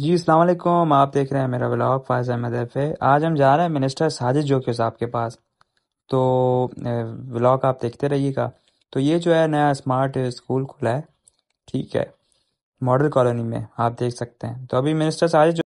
जी अस्सलाम आप देख रहे हैं मेरा ब्लॉग फायज़ अहमद एफ आज हम जा रहे हैं मिनिस्टर साजिद जोक्यो साहब के पास तो ब्लॉग आप देखते रहिएगा तो ये जो है नया स्मार्ट स्कूल खुला है ठीक है मॉडल कॉलोनी में आप देख सकते हैं तो अभी मिनिस्टर साजिद